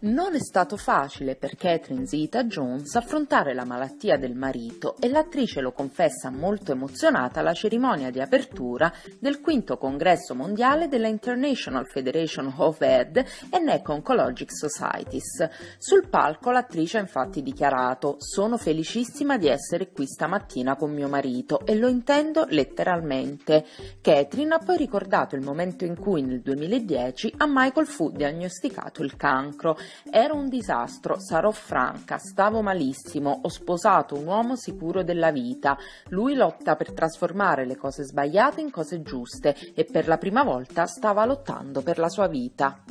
Non è stato facile per Catherine Zita Jones affrontare la malattia del marito e l'attrice lo confessa molto emozionata alla cerimonia di apertura del quinto congresso mondiale della International Federation of Head and Neck Oncologic Societies. Sul palco l'attrice ha infatti dichiarato «Sono felicissima di essere qui stamattina con mio marito e lo intendo letteralmente». Catherine ha poi ricordato il momento in cui nel 2010 a Michael fu diagnosticato il cancro era un disastro, sarò franca, stavo malissimo, ho sposato un uomo sicuro della vita. Lui lotta per trasformare le cose sbagliate in cose giuste e per la prima volta stava lottando per la sua vita.